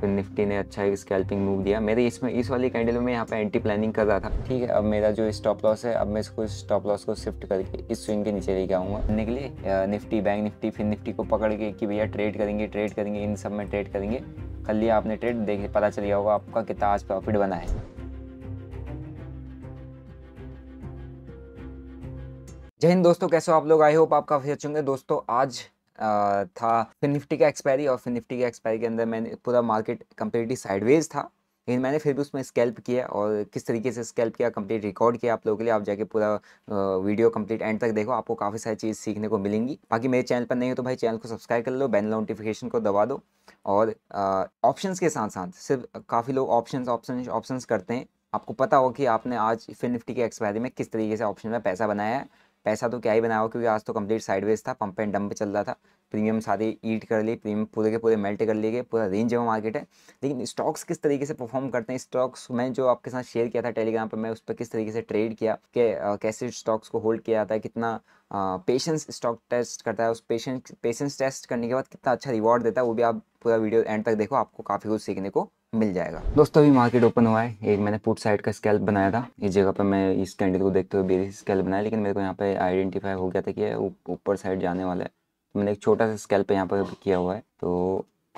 फिर निफ्टी ने अच्छा एक स्कैल्पिंग मूव दिया मेरे इसमें इस वाली कैंडल में यहाँ पे एंटी प्लानिंग कर रहा था ठीक है अब मेरा जो स्टॉप लॉस है अब मैं इसको स्टॉप लॉस को शिफ्ट करके इस स्विंग के नीचे लेके आऊँगा करने के लिए निफ्टी बैंक निफ्टी फिर निफ्टी को पकड़ के कि भैया ट्रेड करेंगे ट्रेड करेंगे इन सब में ट्रेड करेंगे कल लिया आपने ट्रेड देख पता चल गया होगा आपका कितना आज प्रॉफिट बना है जय हिंद दोस्तों कैसे हो आप लोग आए हो आपका फिर अच्छे दोस्तों आज था फिर निफ्टी का एक्सपायरी और फिर निफ्टी के एक्सपायरी के अंदर मैंने पूरा मार्केट कम्प्लीटली साइडवेज था लेकिन मैंने फिर भी उसमें स्केल्प किया और किस तरीके से स्केल्प किया कंप्लीट रिकॉर्ड किया आप लोगों के लिए आप जाके पूरा वीडियो कंप्लीट एंड तक देखो आपको काफ़ी सारी चीज़ सीखने को मिलेंगी बाकी मेरे चैनल पर नहीं हो तो भाई चैनल को सब्सक्राइब कर लो बैन नोटिफिकेशन को दबा दो और ऑप्शंस के साथ साथ सिर्फ काफ़ी लोग ऑप्शन ऑप्शन ऑप्शन करते हैं आपको पता हो कि आपने आज फिर निफ्टी के एक्सपायरी में किस तरीके से ऑप्शन में पैसा बनाया है पैसा तो क्या ही बनाया क्योंकि आज तो कंप्लीट साइडवेज था पंप एंड डंप चल रहा था प्रीमियम सारे ईट कर लिए प्रीमियम पूरे के पूरे मेल्ट कर लिए गए पूरा रेंज में मार्केट है लेकिन स्टॉक्स किस तरीके से परफॉर्म करते हैं स्टॉक्स मैंने जो आपके साथ शेयर किया था टेलीग्राम पर मैं उस पर किस तरीके से ट्रेड किया कि कैसे स्टॉक्स को होल्ड किया जाता है कितना पेशेंस स्टॉक टेस्ट करता है उस पेशेंस पेशेंस टेस्ट करने के बाद कितना अच्छा रिवॉर्ड देता है वो भी आप पूरा वीडियो एंड तक देखो आपको काफ़ी कुछ सीखने को मिल जाएगा दोस्तों अभी मार्केट ओपन हुआ है एक मैंने पुट साइड का स्केल बनाया था इस जगह पर मैं इस कैंडल को देखते हुए बेरी स्केल बनाया लेकिन मेरे को यहाँ पे आइडेंटिफाई हो गया था कि ऊपर साइड जाने वाला है तो मैंने एक छोटा सा स्केल पे यहाँ पर किया हुआ है तो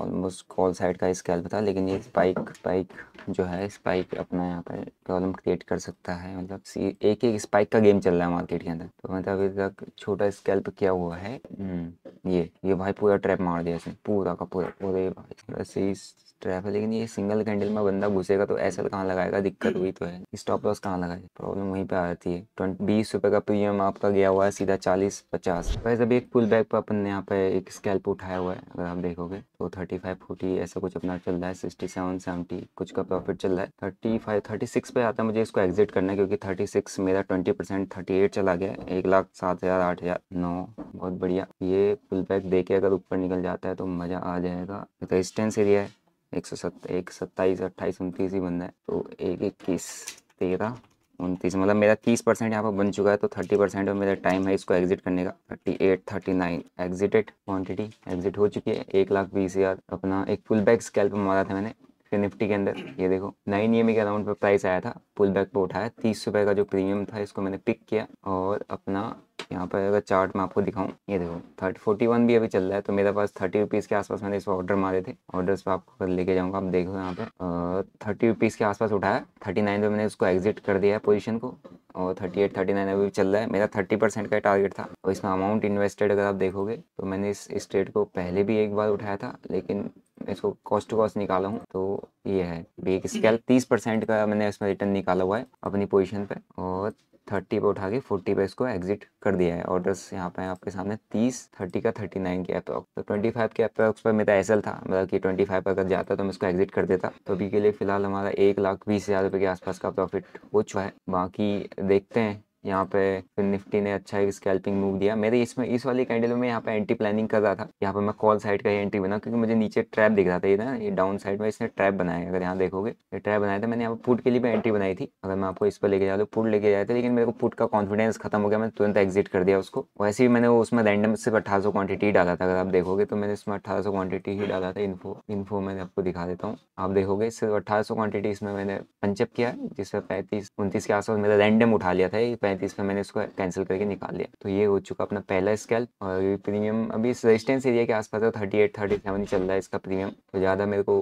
ऑलमोस्ट कॉल साइड का स्केल था लेकिन ये स्पाइक स्पाइक जो है स्पाइक अपना यहाँ पर प्रॉब्लम क्रिएट कर सकता है मतलब सी एक एक स्पाइक का गेम चल रहा है मार्केट के अंदर तो मतलब अभी तक छोटा स्केल पर किया हुआ है हम्म, ये ये भाई पूरा ट्रैप मार दिया इसने पूरा का पूरा पूरे भाई वैसे ही ट्रैप है लेकिन ये सिंगल कैंडल में बंदा घुसेगा तो ऐसा कहाँ लगाएगा दिक्कत हुई तो है स्टॉप लॉस कहाँ लगाए प्रॉब्लम वहीं पे आ जाती है ट्वेंटी बीस रुपये का प्रीमियम आपका गया हुआ है सीधा चालीस पचास वैसे अभी एक पुल बैक पर अपन ने यहाँ पे एक स्कैल्प उठाया हुआ है अगर आप देखोगे तो थर्टी थर्टी फाइव फोर्टी ऐसा कुछ अपना चल रहा है सिक्सटी सेवन सेवेंटी कुछ का प्रॉफिट चल रहा है थर्टी फाइव थर्टी सिक्स पे आता है मुझे इसको एग्जिट करना है क्योंकि थर्टी सिक्स मेरा ट्वेंटी परसेंट थर्टी एट चला गया एक लाख सात हज़ार आठ हज़ार नौ बहुत बढ़िया ये पुल बैक दे के अगर ऊपर निकल जाता है तो मज़ा आ जाएगा रेजिस्टेंस एरिया है एक सौ सत्त एक सत्ताईस अट्ठाईस उनतीस ही बंदा है तो एक इक्कीस तेरह उनतीस मतलब मेरा तीस परसेंट यहाँ पर बन चुका है तो थर्टी परसेंट में मेरा टाइम है इसको एग्जिट करने का thirty eight thirty nine exited quantity exit हो चुकी है एक लाख बीस हज़ार अपना एक फुल बैक स्कैल्प मारा था मैंने फिर निफ्टी के अंदर ये देखो नाइन ई के अराउंड पर प्राइस आया था फुल बैग पर उठाया तीस रुपये का जो प्रीमियम था इसको मैंने पिक किया और अपना यहाँ पर अगर चार्ट में आपको दिखाऊँ ये देखो थर्टी फोर्टी वन भी अभी चल रहा है तो मेरे पास थर्टी रुपीज़ के आसपास मैंने इस ऑर्डर मारे थे ऑर्डर पर आपको लेके जाऊँगा आप देखो यहाँ पे थर्टी रुपीज़ के आसपास उठाया थर्टी नाइन मैंने उसको एग्जिट कर दिया है पोजिशन को और थर्टी एट थर्टी नाइन अभी चल रहा है मेरा थर्टी परसेंट का टारगेट था और इसमें अमाउंट इन्वेस्टेड अगर आप देखोगे तो मैंने इस स्टेट को पहले भी एक बार उठाया था लेकिन इसको कॉस्ट टू कॉस्ट निकाला हूँ तो ये है एक स्केल तीस परसेंट का मैंने इसमें रिटर्न निकाला हुआ है अपनी पोजीशन पे और थर्टी पे उठा के फोर्टी पे इसको एग्जिट कर दिया है ऑर्डर्स यहाँ पे आपके सामने तीस थर्टी का थर्टी नाइन के अप्रॉक्स तो ट्वेंटी फाइव के अप्रॉक्स पर मेरा एसल था मतलब कि ट्वेंटी फाइव अगर जाता तो मैं इसको एग्जिट कर देता तो अभी के लिए फिलहाल हमारा एक लाख बीस हज़ार रुपये के आसपास का प्रॉफिट हो चुका है बाकी देखते हैं यहाँ पे फिर निफ्टी ने अच्छा एक स्कैल्पिंग मूव दिया मेरे इसमें इस वाली कैंडल में यहाँ पे एंटी प्लानिंग कर रहा था यहाँ पे मैं कॉल साइड का ही एंट्री बना क्योंकि मुझे नीचे ट्रैप दिख रहा था ये ना ये डाउन साइड में इसने ट्रैप बनाया अगर यहाँ देखोगे ये ट्रैप बनाया था मैंने यहाँ पर पुट के लिए भी एंट्री बनाई थी अगर मैं आपको इस पर लेके जा रहा पुट लेके जाए थे लेकिन मेरे को पुट का कॉन्फिडेंस खत्म हो गया मैंने तुरंत एग्जिट कर दिया उसको वैसे ही मैंने उसमें रैंडम सिर्फ अठारह क्वांटिटी डाला था अगर आप देखोगे तो मैंने इसमें अठारह क्वांटिटी ही डाला था इन्फो इन्फो मैंने आपको दिखा देता हूँ आप देखोगे सिर्फ अठारह क्वांटिटी इसमें मैंने पंचअप किया जिसमें पैंतीस उनतीस के आसपास मेरा रैंडम उठा लिया था पैंतीस में मैंने इसको कैंसिल करके निकाल लिया तो ये हो चुका अपना पहला स्केल और प्रीमियम अभी इस रेजिस्टेंस एरिया के आसपास है थर्टी एट थर्टी सेवन ही चल रहा है इसका प्रीमियम तो ज़्यादा मेरे को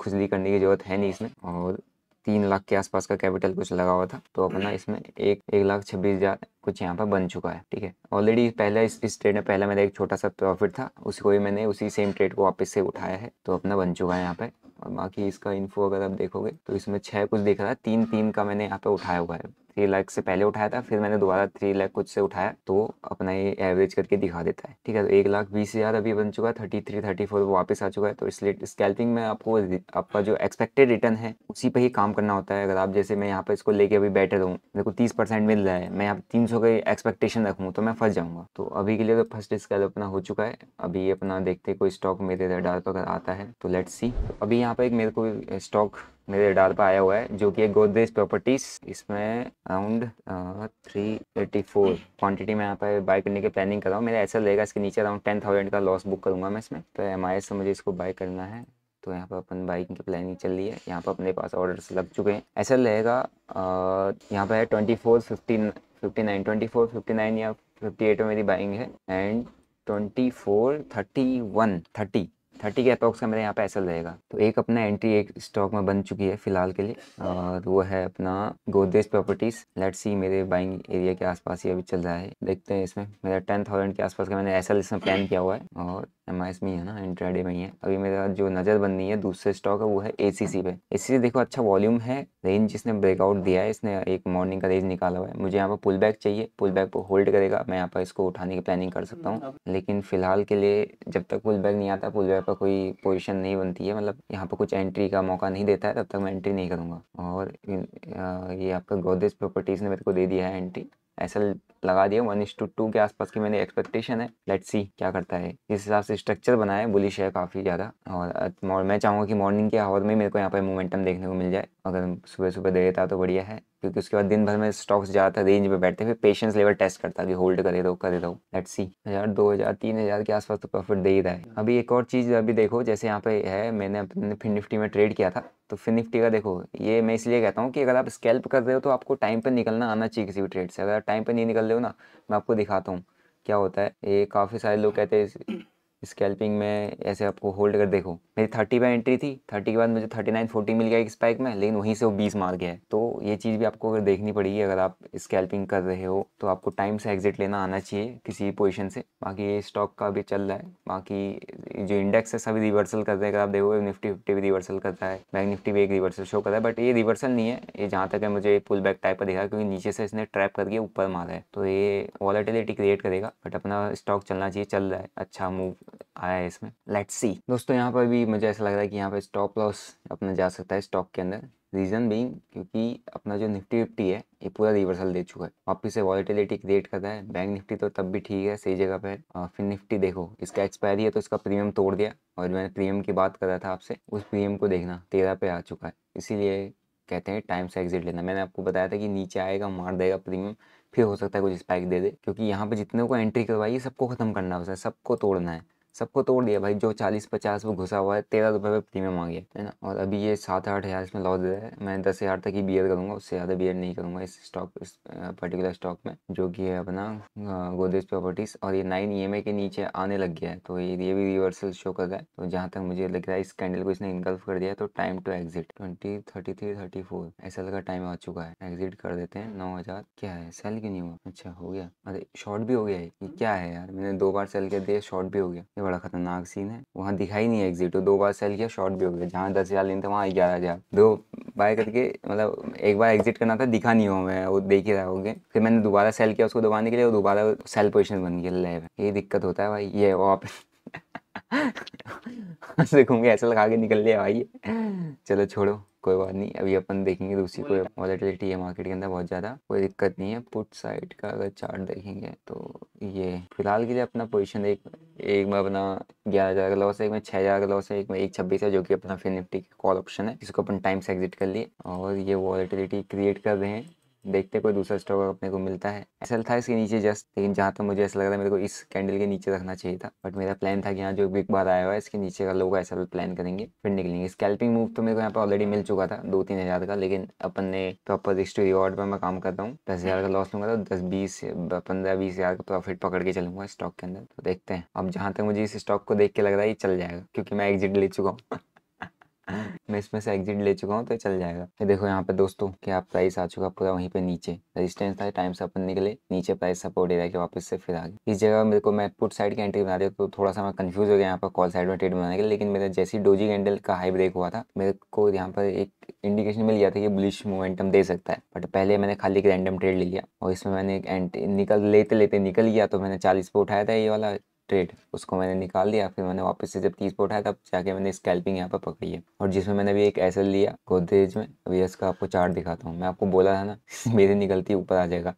खुजली करने की ज़रूरत है नहीं इसमें और तीन लाख के आसपास का कैपिटल कुछ लगा हुआ था तो अपना इसमें एक एक लाख छब्बीस हज़ार कुछ यहाँ पर बन चुका है ठीक है ऑलरेडी पहले इस, इस ट्रेड में पहला मेरा एक छोटा सा प्रॉफिट था उसको भी मैंने उसी सेम ट्रेड को वापस से उठाया है तो अपना बन चुका है यहाँ पर और बाकी इसका इन्फो अगर आप देखोगे तो इसमें छः कुछ दिख रहा है तीन तीन का मैंने यहाँ पर उठाया हुआ है थ्री लाख से पहले उठाया था फिर मैंने दोबारा थ्री लाख कुछ से उठाया तो अपना ये एवरेज करके दिखा देता है ठीक है तो एक लाख बीस हज़ार अभी बन चुका है थर्टी थ्री थर्टी फोर वापस आ चुका है तो इसलिए स्कैल्पिंग में आपको आपका जो एक्सपेक्टेड रिटर्न है उसी पर ही काम करना होता है अगर आप जैसे मैं यहाँ पर इसको लेके अभी बैठे रहूँ मेरे को तीस परसेंट मिल रहा है मैं यहाँ तीन सौ का एक्सपेक्टेशन रखूँ तो मैं फंस जाऊँगा तो अभी के लिए तो फर्स्ट स्कैल अपना हो चुका है अभी अपना देखते कोई स्टॉक मेरे डाल पर आता है तो लेट्स सी अभी यहाँ पर एक मेरे को स्टॉक मेरे डाल पर आया हुआ है जो कि गोदरेज प्रॉपर्टीज इसमें around three eighty four quantity में यहाँ पर बाय करने की प्लानिंग कर रहा हूँ मेरा ऐसा रहेगा इसके नीचे अराउंड टेन थाउजेंड का लॉस बुक करूँगा मैं इसमें तो एम आई एस से मुझे इसको बाय करना है तो यहाँ पर अपन बाइक की प्लानिंग चल रही है यहाँ पर अपने पास ऑर्डर लग चुके हैं ऐसा रहेगा यहाँ पर है twenty four fifty nine twenty four fifty nine या फिफ्टी एट में मेरी बाइंग है and twenty four thirty one thirty thirty के अप्रोक्स का मेरा यहाँ पे ऐसा रहेगा तो एक अपना एंट्री एक स्टॉक में बन चुकी है फिलहाल के लिए और वो है अपना गोदरेज प्रॉपर्टीज लेट सी मेरे बाइंग एरिया के आसपास ही अभी चल रहा है देखते हैं इसमें मेरा टेन थाउजेंड के आसपास का मैंने ऐसा इसमें प्लान किया हुआ है और एम आई एस में है ना इंट्राडे में ही है अभी मेरा जो नज़र बननी है दूसरे स्टॉक है वो है ए सी सी पे ए सी सी देखो अच्छा वॉल्यूम है रेंज जिसने ब्रेकआउट दिया है इसने एक मॉर्निंग का रेंज निकाला हुआ है मुझे यहाँ पर पुल बैक चाहिए पुल बैक को होल्ड करेगा मैं यहाँ पर इसको उठाने की प्लानिंग कर सकता हूँ हम्म, लेकिन फिलहाल के लिए जब तक पुल बैक नहीं आता पुल बैक पर कोई पोजिशन नहीं बनती है मतलब यहाँ पर कुछ एंट्री का मौका नहीं देता है तब तक मैं एंट्री नहीं करूँगा और ये आपका गोदरेज प्रॉपर्टीज़ ने मेरे को दे दिया है एंट्री ऐसा लगा दिया वन इज टू टू के आसपास की मैंने एक्सपेक्टेशन है लेट सी क्या करता है जिस हिसाब से स्ट्रक्चर बनाया है बुलिश है काफ़ी ज़्यादा uh, और मैं चाहूंगा कि मॉर्निंग के आवर में मेरे को यहाँ पे मोमेंटम देखने को मिल जाए अगर सुबह सुबह दे देता तो बढ़िया है क्योंकि उसके बाद दिन भर में स्टॉक्स ज़्यादातर रेंज में बैठते फिर पेशेंस लेवल टेस्ट करता कि होल्ड करे दो करे दो लेट सी हज़ार दो हज़ार तीन हज़ार के आसपास तो प्रॉफिट दे ही रहा है अभी एक और चीज़ अभी देखो जैसे यहाँ पे है मैंने अपने निफ्टी में ट्रेड किया था तो फिर निफ्टी का देखो ये मैं इसलिए कहता हूँ कि अगर आप स्कैल्प कर रहे हो तो आपको टाइम पर निकलना आना चाहिए किसी भी ट्रेड से अगर आप टाइम पर नहीं निकल रहे हो ना मैं आपको दिखाता हूँ क्या होता है ये काफ़ी सारे लोग कहते हैं स्कैल्पिंग में ऐसे आपको होल्ड कर देखो मेरी थर्टी पे एंट्री थी थर्टी के बाद मुझे थर्टी नाइन फोर्टी मिल गया एक स्पाइक में लेकिन वहीं से वो बीस मार गया है तो ये चीज़ भी आपको अगर देखनी पड़ेगी अगर आप स्कैल्पिंग कर रहे हो तो आपको टाइम से एग्जिट लेना आना चाहिए किसी पोजिशन से बाकी ये स्टॉक का भी चल रहा है बाकी जो इंडेक्स है सभी रिवर्सल कर रहे हैं अगर आप देखोगे निफ्टी फिफ्टी भी रिवर्सल करता है बैंक निफ्टी भी एक रिवर्सल शो कर रहा है बट ये रिवर्सल नहीं है ये जहाँ तक है मुझे पुल बैक टाइप का दिखा क्योंकि नीचे से इसने ट्रैप करके ऊपर मारा है तो ये वॉलेटिलिटी क्रिएट करेगा बट अपना स्टॉक चलना चाहिए चल रहा है अच्छा मूव आया है इसमें लेट सी दोस्तों यहाँ पर भी मुझे ऐसा लग रहा है कि यहाँ पर स्टॉप लॉस अपना जा सकता है स्टॉक के अंदर रीज़न बीइंग क्योंकि अपना जो निफ्टी निफ्टी है ये पूरा रिवर्सल दे चुका है वापिस से वॉलिटिलिटी क्रिएट करता है बैंक निफ्टी तो तब भी ठीक है सही जगह पर फिर निफ्टी देखो इसका एक्सपायरी है तो इसका प्रीमियम तोड़ दिया और मैंने प्रीमियम की बात कर रहा था आपसे उस प्रीमियम को देखना तेरह पे आ चुका है इसीलिए कहते हैं टाइम से एग्जिट लेना मैंने आपको बताया था कि नीचे आएगा मार देगा प्रीमियम फिर हो सकता है कुछ स्पाइक दे दे क्योंकि यहाँ पे जितने को एंट्री करवाई सबको खत्म करना है सबको तोड़ना है सबको तोड़ दिया भाई जो चालीस पचास वो घुसा हुआ है तेरह रुपये में प्रीमियम मांगे है ना और अभी ये सात आठ हज़ार इसमें लॉस दे रहा है मैं दस हज़ार तक ही एड करूँगा उससे ज़्यादा एड नहीं करूँगा इस स्टॉक इस पर्टिकुलर स्टॉक में जो कि है अपना गोदरेज प्रॉपर्टीज़ और ये नाइन ई e के नीचे आने लग गया है तो ये ये भी रिवर्सल शो कर रहा है तो जहाँ तक मुझे लग रहा है इस कैंडल को इसने इनकल्फ कर दिया तो time to exit twenty thirty three thirty four ऐसा लगा टाइम आ चुका है एग्जिट कर देते हैं नौ हज़ार क्या है सेल क्यों नहीं हुआ अच्छा हो गया अरे शॉर्ट भी हो गया है ये क्या है यार मैंने दो बार सेल कर दिया शॉर्ट भी हो गया बड़ा खतरनाक सीन है वहाँ दिखाई नहीं है एग्जिट दो बार सेल किया शॉर्ट भी हो गया जहाँ दस हज़ार लेने थे वहाँ ग्यारह हज़ार दो बाय करके मतलब एक बार एग्जिट करना था दिखा नहीं हो मैं वो देख ही रहा होगा फिर मैंने दोबारा सेल किया उसको दबाने के लिए और दोबारा सेल पोजिशन बन गया ले ये दिक्कत होता है भाई ये वो आप हंसते घूम के ऐसा लगा के निकल लिया भाई चलो छोड़ो कोई बात नहीं अभी अपन देखेंगे दूसरी कोई वॉलेटिलिटी है मार्केट के अंदर बहुत ज़्यादा कोई दिक्कत नहीं है पुट साइड का अगर चार्ट देखेंगे तो ये फिलहाल के लिए अपना पोजीशन एक एक में अपना ग्यारह हज़ार का लॉस है एक में छः हज़ार का लॉस है एक में एक छब्बीस है जो कि अपना फिर निफ्टी कॉल ऑप्शन है जिसको अपन टाइम से एग्जिट कर लिए और ये वॉलेटिलिटी क्रिएट कर रहे हैं देखते कोई दूसरा स्टॉक अपने को मिलता है एसएल था इसके नीचे जस्ट लेकिन जहाँ तक तो मुझे ऐसा लग रहा है मेरे को इस कैंडल के नीचे रखना चाहिए था बट मेरा प्लान था कि यहाँ जो बिग बार आया हुआ है इसके नीचे का लोग ऐसा प्लान करेंगे फिर निकलेंगे स्कैल्पिंग मूव तो मेरे को यहाँ पर ऑलरेडी मिल चुका था दो तीन हज़ार का लेकिन अपन ने प्रॉपर रिस्क टू रिवॉर्ड पर मैं काम करता हूँ दस हज़ार का लॉस लूंगा तो दस बीस पंद्रह बीस हज़ार का प्रॉफिट पकड़ के चलूंगा स्टॉक के अंदर तो देखते हैं अब जहाँ तक मुझे इस स्टॉक को देख के लग रहा है ये चल जाएगा क्योंकि मैं एग्जिट ले चुका हूँ मैं इसमें से एग्जिट ले चुका हूँ तो चल जाएगा ये देखो यहाँ पे दोस्तों क्या प्राइस आ चुका पूरा वहीं पे नीचे रेजिस्टेंस था टाइम से अपन निकले नीचे प्राइस सपोर्ट एरिया के वापस से फिर आ गए इस जगह मेरे को मैं पुट साइड की एंट्री बना दिया तो थोड़ा सा मैं कंफ्यूज हो गया यहाँ पर कॉल साइड में ट्रेड बनाने के लेकिन मेरा जैसी डोजी कैंडल का हाई ब्रेक हुआ था मेरे को यहाँ पर एक इंडिकेशन मिल गया था कि ब्लिश मोमेंटम दे सकता है बट पहले मैंने खाली एक रैंडम ट्रेड ले लिया और इसमें मैंने एक निकल लेते लेते निकल गया तो मैंने चालीस पे उठाया था ये वाला ट्रेड उसको मैंने निकाल दिया फिर मैंने वापस से जब तीस पे उठाया तब जाके मैंने स्कैल्पिंग यहाँ पर पकड़ी है और जिसमें मैंने अभी एक एस लिया गोदरेज में अभी इसका आपको चार्ट दिखाता हूँ मैं आपको बोला था ना मेरी निकलती ऊपर आ जाएगा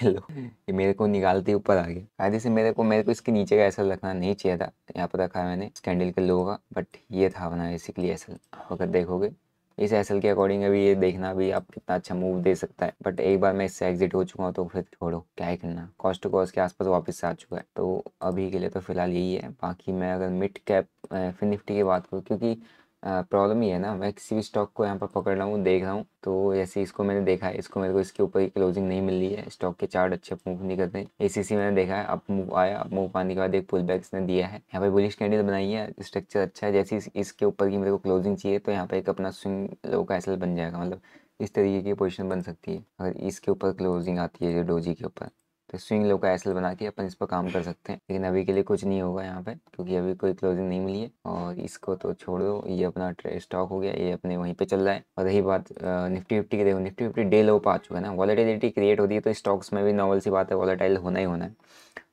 हेलो ये मेरे को निकालते ऊपर आ गया कायदे से मेरे को मेरे को इसके नीचे का एसल रखना नहीं चाहिए था यहाँ पर रखा है मैंने स्कैंडल के लोगों का बट ये था बना बेसिकली एसल अगर देखोगे इस एसल के अकॉर्डिंग अभी ये देखना भी आप कितना अच्छा मूव दे सकता है बट एक बार मैं इससे एग्जिट हो चुका हूँ तो फिर छोड़ो क्या ही करना कॉस्ट टू कॉस्ट के आसपास वापस आ चुका है तो अभी के लिए तो फिलहाल यही है बाकी मैं अगर मिड कैप फिर निफ्टी की बात करूँ क्योंकि प्रॉब्लम ये है ना मैं किसी भी स्टॉक को यहाँ पर पकड़ रहा हूँ देख रहा हूँ तो जैसे इसको मैंने देखा है इसको मेरे को इसके ऊपर क्लोजिंग नहीं मिल रही है स्टॉक के चार्ट अच्छे मूव नहीं करते ए मैंने देखा है अब मूव आया अब मूव आने के बाद एक पुल बैक इसने दिया है यहाँ पर बुलिश कैंडल बनाई है स्ट्रक्चर अच्छा है जैसे इसके ऊपर की मेरे को क्लोजिंग चाहिए तो यहाँ पर एक अपना स्विंग लो का एसल बन जाएगा मतलब इस तरीके की पोजिशन बन सकती है अगर इसके ऊपर क्लोजिंग आती है जो डोजी के ऊपर तो स्विंग लो का एसल बना के अपन इस पर काम कर सकते हैं लेकिन अभी के लिए कुछ नहीं होगा यहाँ पे क्योंकि अभी कोई क्लोजिंग नहीं मिली है और इसको तो छोड़ दो ये अपना स्टॉक हो गया ये अपने वहीं पे चल रहा है और रही बात निफ्टी फिफ्टी की देखो निफ्टी फिफ्टी डे लो पा चुका है ना वॉलेटिलिटी क्रिएट होती है तो स्टॉक्स में भी नॉवल सी बात है वॉलेटाइल होना ही होना है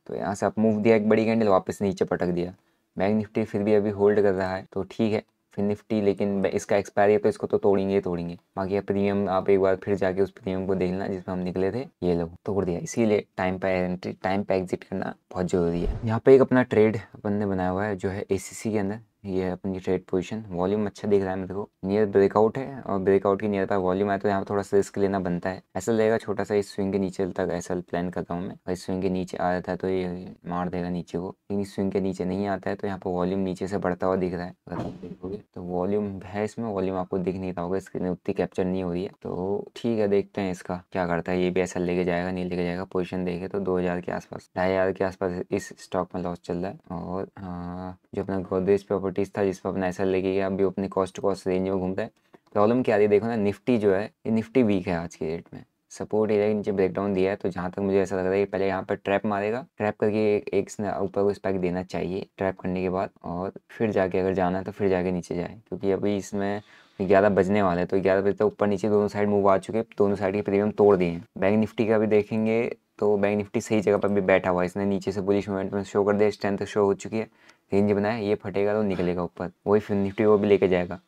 तो यहाँ से आप मूव दिया एक बड़ी कैंडल वापस नीचे पटक दिया बैंक निफ्टी फिर भी अभी होल्ड कर रहा है तो ठीक है फिर निफ्टी लेकिन इसका एक्सपायरी है तो इसको तो तोड़ेंगे ही तोड़ेंगे बाकी प्रीमियम आप एक बार फिर जाके उस प्रीमियम को देखना जिसमें हम निकले थे ये लोग तोड़ दिया इसीलिए टाइम पर एंट्री टाइम पर एग्जिट करना बहुत जरूरी है यहाँ पे एक अपना ट्रेड अपन ने बनाया हुआ है जो है ए के अंदर ये है अपनी ट्रेड पोजीशन वॉल्यूम अच्छा दिख रहा है मेरे को नियर ब्रेकआउट है और ब्रेकआउट के नियर पर वॉल्यूम आए तो यहाँ थोड़ा सा रिस्क लेना बनता है ऐसा लगेगा छोटा सा इस स्विंग के नीचे तक ऐसा प्लान करता हूँ मैं इस स्विंग के नीचे आ जाता है तो ये मार देगा नीचे को लेकिन स्विंग के नीचे नहीं आता है तो यहाँ पर वॉल्यूम नीचे से बढ़ता हुआ दिख रहा है अगर आप देखोगे तो वॉल्यूम है इसमें वॉल्यूम आपको दिख नहीं रहा होगा स्क्रीन उतनी कैप्चर नहीं हो रही है तो ठीक है देखते हैं इसका क्या करता है ये भी ऐसा लेके जाएगा नहीं लेके जाएगा पोजिशन देखे तो दो के आसपास ढाई के आसपास इस स्टॉक में लॉस चल रहा है और हाँ, जो अपना गोदरेज प्रॉपर्टी प्रॉपर्टीज था जिस पर अपना ऐसा लेके कि अभी अपने कॉस्ट कॉस्ट रेंज में घूमता है प्रॉब्लम क्या आ है देखो ना निफ्टी जो है ये निफ्टी वीक है आज की डेट में सपोर्ट एरिया नीचे ब्रेकडाउन दिया है तो जहाँ तक मुझे ऐसा लग रहा है कि पहले यहाँ पर ट्रैप मारेगा ट्रैप करके एक ऊपर को स्पैक देना चाहिए ट्रैप करने के बाद और फिर जाके अगर जाना है तो फिर जाके नीचे जाए क्योंकि अभी इसमें ग्यारह बजने वाले हैं तो ग्यारह बजे तक ऊपर नीचे दोनों साइड मूव आ चुके दोनों साइड के प्रीमियम तोड़ दिए बैंक निफ्टी का भी देखेंगे तो बैंक निफ्टी सही जगह पर भी बैठा हुआ है इसने नीचे से पुलिस मोमेंट में शो कर दिया स्ट्रेंथ शो हो चुकी है रेंज बनाया ये फटेगा तो निकलेगा ऊपर वही फिर निफ्टी वो भी लेके जाएगा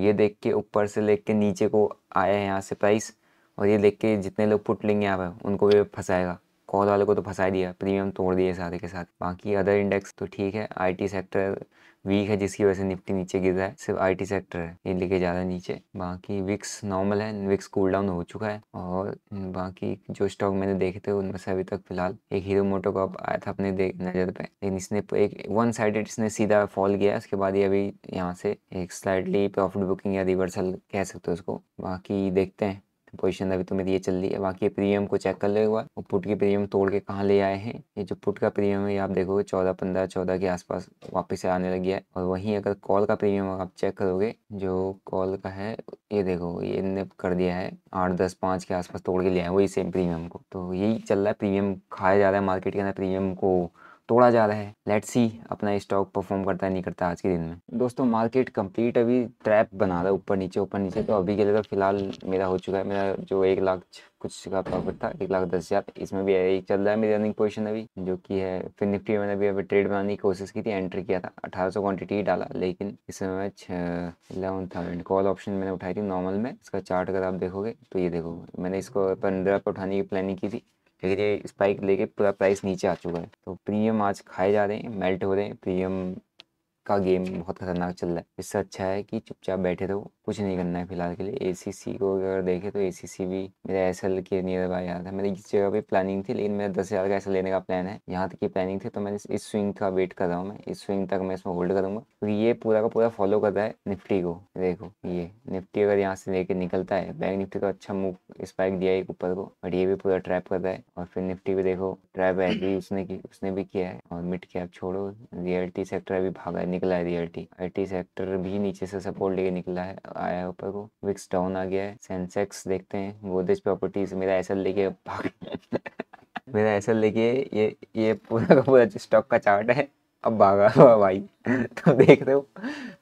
ये देख के ऊपर से लेके नीचे को आया है यहाँ से प्राइस और ये देख के जितने लोग पुट लेंगे यहाँ पर उनको भी फंसाएगा कॉल वाले को तो फंसा दिया प्रीमियम तोड़ दिए सारे के साथ बाकी अदर इंडेक्स तो ठीक है आईटी सेक्टर वीक है जिसकी वजह से निफ्टी नीचे गिर रहा है सिर्फ आईटी सेक्टर है ये लेके जा रहा है नीचे बाकी विक्स नॉर्मल है विक्स कूल डाउन हो चुका है और बाकी जो स्टॉक मैंने देखे थे उनमें से अभी तक फिलहाल एक हीरो मोटो का आया था अपने नज़र पे लेकिन इसने एक वन साइडेड इसने सीधा फॉल किया उसके बाद ये अभी यहाँ से एक स्लाइडली प्रॉफिट बुकिंग या रिवर्सल कह सकते हो उसको बाकी देखते हैं पोजीशन अभी तुम्हें तो ये चल रही है बाकी प्रीमियम को चेक कर लेगा और पुट की प्रीमियम तोड़ के कहाँ ले आए हैं ये जो पुट का प्रीमियम है ये आप देखोगे चौदह पंद्रह चौदह के आसपास वापस आने लग गया है और वहीं अगर कॉल का प्रीमियम आप चेक करोगे जो कॉल का है ये देखो ये इनने कर दिया है आठ दस पाँच के आसपास तोड़ के ले आए वही सेम प्रीमियम को तो यही चल रहा है प्रीमियम खाया जा रहा है मार्केट के अंदर प्रीमियम को तोड़ा जा रहा है लेट सी अपना स्टॉक परफॉर्म करता है नहीं करता आज के दिन में दोस्तों मार्केट कंप्लीट अभी ट्रैप बना रहा है ऊपर नीचे ऊपर नीचे तो अभी के लिए तो फिलहाल मेरा हो चुका है मेरा जो एक लाख कुछ का प्रॉफिट था एक लाख दस हज़ार इसमें भी एक चल रहा है मेरी रनिंग पोजिशन अभी जो कि है फिर निफ्टी मैंने अभी अभी ट्रेड बनाने की कोशिश की थी एंट्री किया था अठारह सौ क्वान्टिटी डाला लेकिन इसमें मैं इलेवन थाउजेंड कॉल ऑप्शन मैंने उठाई थी नॉर्मल में इसका चार्ट अगर आप देखोगे तो ये देखोगे मैंने इसको पंद्रह पर उठाने की प्लानिंग की थी लेकिन ये स्पाइक लेके पूरा प्राइस नीचे आ चुका है तो प्रीमियम आज खाए जा रहे हैं मेल्ट हो रहे हैं प्रीमियम का गेम बहुत खतरनाक चल रहा है इससे अच्छा है कि चुपचाप बैठे रहो कुछ नहीं करना है फिलहाल के लिए ए सी सी को अगर देखें तो ए सी सी भी मेरा एस एल के नियर बाय आया था मेरी इस जगह पे प्लानिंग थी लेकिन मेरा दस हज़ार का एस एल लेने का प्लान है यहाँ तक की प्लानिंग थी तो मैंने इस स्विंग का वेट कर रहा हूँ मैं इस स्विंग तक मैं इसमें होल्ड करूँगा क्योंकि तो ये पूरा का पूरा फॉलो कर रहा है निफ्टी को देखो ये निफ्टी अगर यहाँ से लेके निकलता है बैंक निफ्टी का अच्छा मूव स्पाइक दिया है ऊपर को बट ये भी पूरा ट्रैप कर रहा है और फिर निफ्टी भी देखो ट्रैप है उसने की उसने भी किया है और मिट कैप छोड़ो रियल्टी सेक्टर अभी भागा निकला है रियल्टी आई सेक्टर भी नीचे से सपोर्ट लेके निकला है आया है ऊपर को विक्स डाउन आ गया है सेंसेक्स देखते हैं गोदेज प्रॉपर्टीज मेरा ऐसा लेके मेरा ऐसा लेके ये ये पूरा का पूरा स्टॉक का चार्ट है अब भागा तो भाई तो देख रहे हो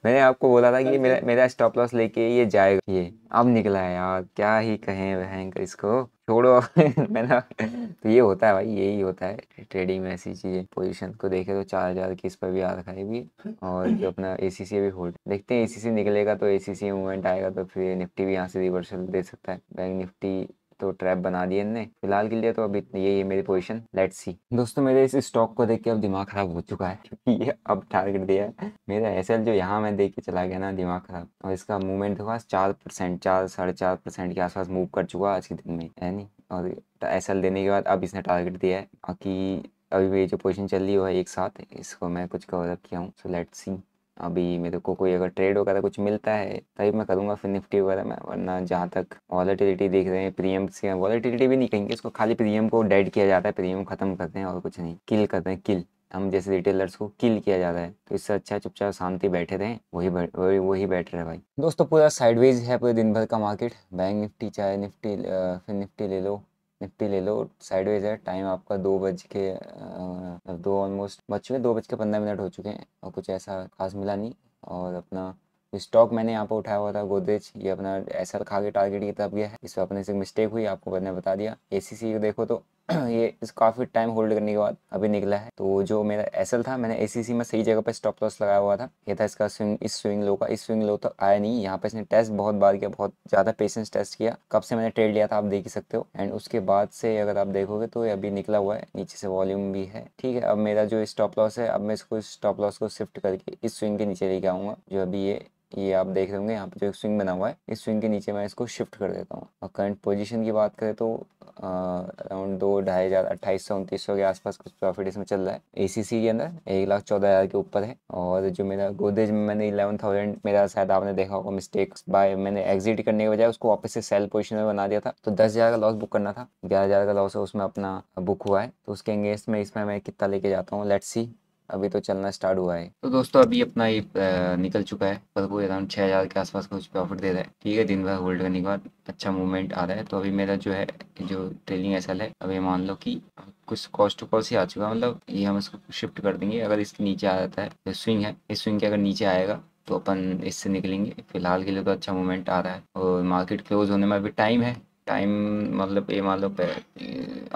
मैंने आपको बोला था कि मेरा मेरा स्टॉप लॉस लेके ये जाएगा ये अब निकला है यार क्या ही कहें भयंकर इसको छोड़ो मैंने तो ये होता है भाई यही होता है ट्रेडिंग में ऐसी चीज़ें पोजीशन को देखे तो चार हज़ार की इस पर भी आ रखा है भी और जो अपना ए सी सी भी होल्ड देखते हैं ए सी सी निकलेगा तो ए सी सी मूवमेंट आएगा तो फिर निफ्टी भी यहाँ से रिवर्सल दे सकता है बैंक निफ्टी तो ट्रैप बना दिए इनने फिलहाल के लिए तो अभी यही है मेरी पोजीशन लेट सी दोस्तों मेरे इस स्टॉक को देख के अब दिमाग खराब हो चुका है क्योंकि ये अब टारगेट दिया है मेरा एस जो यहाँ मैं देख के चला गया ना दिमाग खराब और इसका मूवमेंट देखो चार परसेंट चार साढ़े चार परसेंट के आसपास मूव कर चुका आज के दिन में है नी और एस देने के बाद अब इसने टारगेट दिया है कि अभी मेरी जो पोजिशन चल रही है एक साथ इसको मैं कुछ कवर अप किया हूँ सो लेट सी अभी मेरे को कोई अगर ट्रेड वगैरह कुछ मिलता है तभी मैं करूँगा फिर निफ्टी वगैरह में वरना जहाँ तक वॉलेटिलिटी देख रहे हैं प्रीमियम से वॉलेटिलिटी भी नहीं कहेंगे इसको खाली प्रीमियम को डेड किया जाता है प्रीमियम खत्म करते हैं और कुछ नहीं किल करते हैं किल हम जैसे रिटेलर्स को किल किया जा रहा है तो इससे अच्छा चुपचाप शांति बैठे रहें वही वही वही बेटर है भाई दोस्तों पूरा साइडवेज है पूरे दिन भर का मार्केट बैंक निफ्टी चाहे निफ्टी फिर निफ्टी ले लो निफ्टी ले लो साइडवेज है टाइम आपका दो बज के दो ऑलमोस्ट बज चुके दो बज के पंद्रह मिनट हो चुके हैं और कुछ ऐसा खास मिला नहीं और अपना स्टॉक मैंने यहाँ पर उठाया हुआ था गोदरेज ये अपना ऐसा खा के टारगेट की तरफ गया है इस पर अपने से मिस्टेक हुई आपको मैंने बता दिया ए देखो तो ये इस काफ़ी टाइम होल्ड करने के बाद अभी निकला है तो जो मेरा एसएल था मैंने एसीसी में सही जगह पर स्टॉप लॉस लगाया हुआ था ये था इसका स्विंग इस स्विंग लो का इस स्विंग लो तो आया नहीं यहाँ पे इसने टेस्ट बहुत बार किया बहुत ज़्यादा पेशेंस टेस्ट किया कब से मैंने ट्रेड लिया था आप देख ही सकते हो एंड उसके बाद से अगर आप देखोगे तो ये अभी निकला हुआ है नीचे से वॉल्यूम भी है ठीक है अब मेरा जो स्टॉप लॉस है अब मैं इसको स्टॉप लॉस को शिफ्ट करके इस स्विंग के नीचे लेके आऊँगा जो अभी ये ये आप देख रहे होंगे यहाँ पे जो एक स्विंग बना हुआ है इस स्विंग के नीचे मैं इसको शिफ्ट कर देता हूँ और करंट पोजीशन की बात करें तो अराउंड दो ढाई हज़ार अट्ठाईस सौ उनतीस सौ के आसपास कुछ प्रॉफिट इसमें चल रहा है एसीसी के अंदर एक लाख चौदह हज़ार के ऊपर है और जो मेरा गोदरेज में मैंने इलेवन थाउजेंड मेरा शायद आपने देखा होगा मिस्टेक्स बाय मैंने एग्जिट करने के बजाय उसको वापस से सेल पोजिशन में बना दिया था तो दस हज़ार का लॉस बुक करना था ग्यारह हज़ार का लॉस है उसमें अपना बुक हुआ है तो उसके अंगेस्ट में इसमें मैं कितना लेके जाता हूँ लेट सी अभी तो चलना स्टार्ट हुआ है तो दोस्तों अभी अपना ये निकल चुका है पर वो अराउंड छः हज़ार के आसपास कुछ प्रॉफिट दे रहा है ठीक है दिन भर होल्ड करने के बाद अच्छा मूवमेंट आ रहा है तो अभी मेरा जो है जो ट्रेलिंग एसल है अभी मान लो कि कुछ कॉस्ट टू कॉस्ट ही आ चुका है मतलब ये हम इसको शिफ्ट कर देंगे अगर इसके नीचे आ जाता है तो स्विंग है इस स्विंग के अगर नीचे आएगा तो अपन इससे निकलेंगे फिलहाल के लिए तो अच्छा मूवमेंट आ रहा है और मार्केट क्लोज होने में अभी टाइम है टाइम मतलब ये मान लो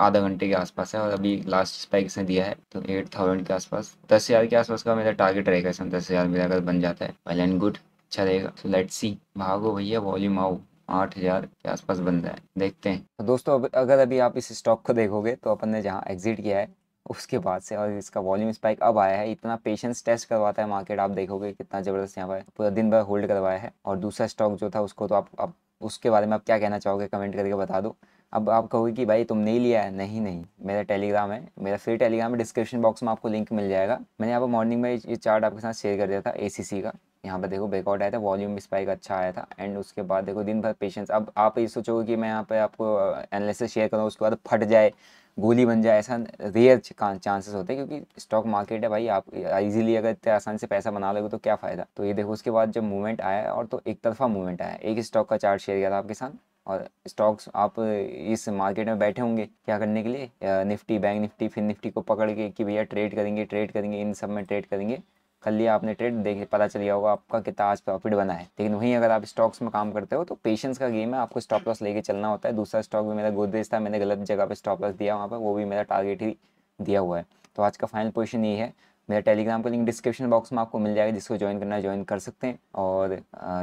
आधा घंटे के आसपास है और अभी लास्ट स्पाइक इसने दिया है तो एट थाउजेंड के आसपास दस हज़ार के आसपास का मेरा टारगेट रहेगा इसमें दस हज़ार मेरा अगर बन जाता है वेल एंड गुड अच्छा रहेगा तो लेट सी भागो भैया वॉल्यूम आओ आठ हज़ार के आसपास बन रहा है देखते हैं तो दोस्तों अगर अभी आप इस स्टॉक को देखोगे तो अपन ने जहाँ एग्जिट किया है उसके बाद से और इसका वॉल्यूम स्पाइक अब आया है इतना पेशेंस टेस्ट करवाता है मार्केट आप देखोगे कितना ज़बरदस्त यहाँ पर पूरा दिन भर होल्ड करवाया है और दूसरा स्टॉक जो था उसको तो आप, आप उसके बारे में आप क्या कहना चाहोगे कमेंट करके बता दो अब आप कहोगे कि भाई तुमने ही लिया है नहीं नहीं मेरा टेलीग्राम है मेरा फ्री टेलीग्राम है डिस्क्रिप्शन बॉक्स में आपको लिंक मिल जाएगा मैंने यहाँ पर मॉर्निंग में ये चार्ट आपके साथ शेयर कर दिया था ए का यहाँ पर देखो ब्रेकआउट आया था वॉल्यूम स्पाइक अच्छा आया था एंड उसके बाद देखो दिन भर पेशेंस अब आप ये सोचोगे कि मैं यहाँ पर आपको एनालिसिस uh, शेयर करूँ उसके बाद फट जाए गोली बन जाए ऐसा रेयर चांसेस होते हैं क्योंकि स्टॉक मार्केट है भाई आप इजीली अगर इतने आसान से पैसा बना लोगे तो क्या फ़ायदा तो ये देखो उसके बाद जब मूवमेंट आया और तो एक तरफा मूवमेंट आया एक स्टॉक का चार्ट शेयर किया था आपके साथ और स्टॉक्स आप इस मार्केट में बैठे होंगे क्या करने के लिए निफ्टी बैंक निफ्टी फिर निफ्टी को पकड़ के कि भैया ट्रेड करेंगे ट्रेड करेंगे इन सब में ट्रेड करेंगे कर लिया आपने ट्रेड देखिए पता चल गया होगा आपका कितना आज प्रॉफिट बना है लेकिन वहीं अगर आप स्टॉक्स में काम करते हो तो पेशेंस का गेम है आपको स्टॉप लॉस लेके चलना होता है दूसरा स्टॉक भी मेरा गोदरेज था मैंने गलत जगह पर स्टॉप लॉस दिया वहाँ पर वो भी मेरा टारगेट ही दिया हुआ है तो आज का फाइनल पोजिशन ये है मेरा टेलीग्राम का लिंक डिस्क्रिप्शन बॉक्स में आपको मिल जाएगा जिसको ज्वाइन करना है ज्वाइन कर सकते हैं और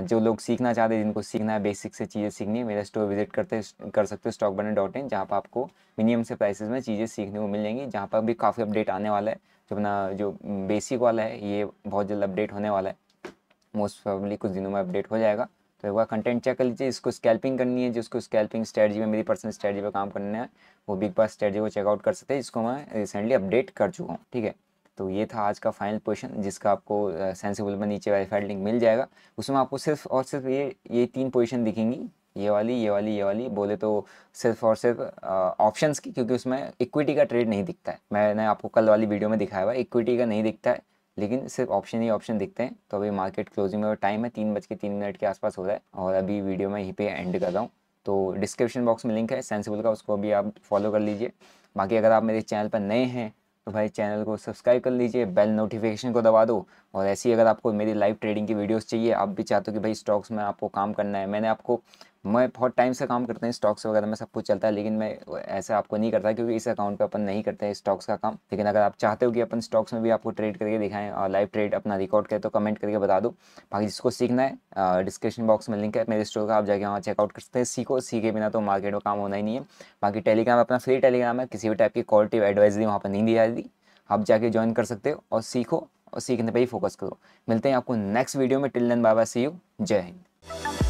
जो लोग सीखना चाहते हैं जिनको सीखना है बेसिक से चीज़ें सीखनी है मेरा स्टोर विजिट करते कर सकते हो स्टॉक बने डॉट इन जहाँ पर आपको मिनिमम से प्राइसेस में चीज़ें सीखने को मिल जाएंगी जहाँ पर भी काफ़ी अपडेट आने वाला है जो अपना जो बेसिक वाला है ये बहुत जल्द अपडेट होने वाला है मोस्ट प्रॉबली कुछ दिनों में अपडेट हो जाएगा तो एक बार कंटेंट चेक कर लीजिए इसको स्कैल्पिंग करनी है जिसको स्कैल्पिंग स्ट्रेटजी में मेरी पर्सनल स्ट्रेटजी पर काम करना है वो बिग बास स्ट्रेटजी को चेकआउट कर सकते हैं जिसको मैं रिसेंटली अपडेट कर चुका हूँ ठीक है तो ये था आज का फाइनल पोजिशन जिसका आपको सेंसिबल uh, में नीचे वेरीफाइड लिंक मिल जाएगा उसमें आपको सिर्फ और सिर्फ ये ये तीन पोजिशन दिखेंगी ये वाली ये वाली ये वाली बोले तो सिर्फ और सिर्फ ऑप्शन की क्योंकि उसमें इक्विटी का ट्रेड नहीं दिखता है मैंने आपको कल वाली वीडियो में दिखाया हुआ इक्विटी का नहीं दिखता है लेकिन सिर्फ ऑप्शन ही ऑप्शन दिखते हैं तो अभी मार्केट क्लोजिंग में टाइम है तीन बज के तीन मिनट के आसपास हो रहा है और अभी वीडियो में यहीं पे एंड कर रहा हूँ तो डिस्क्रिप्शन बॉक्स में लिंक है सेंसिबल का उसको अभी आप फॉलो कर लीजिए बाकी अगर आप मेरे चैनल पर नए हैं तो भाई चैनल को सब्सक्राइब कर लीजिए बेल नोटिफिकेशन को दबा दो और ऐसी अगर आपको मेरी लाइव ट्रेडिंग की वीडियोज़ चाहिए आप भी चाहते हो कि भाई स्टॉक्स में आपको काम करना है मैंने आपको मैं बहुत टाइम से काम करते हैं स्टॉक्स वगैरह में सब कुछ चलता है लेकिन मैं ऐसा आपको नहीं करता क्योंकि इस अकाउंट पे अपन नहीं करते हैं स्टॉक्स का काम लेकिन अगर आप चाहते हो कि अपन स्टॉक्स में भी आपको ट्रेड करके दिखाएं और लाइव ट्रेड अपना रिकॉर्ड करें तो कमेंट करके बता दो बाकी जिसको सीखना है डिस्क्रिप्शन बॉक्स में लिंक है मेरे स्टोर का आप जाकर वहाँ चेकआउट कर सकते हैं सीखो सीखे बिना तो मार्केट में काम होना ही नहीं है बाकी टेलीग्राम अपना फ्री टेलीग्राम है किसी भी टाइप की क्वालिटी एडवाइजरी वहाँ पर नहीं दी जाती आप जाके ज्वाइन कर सकते हो और सीखो और सीखने पर ही फोकस करो मिलते हैं आपको नेक्स्ट वीडियो में टिल बाबा सी यू जय हिंद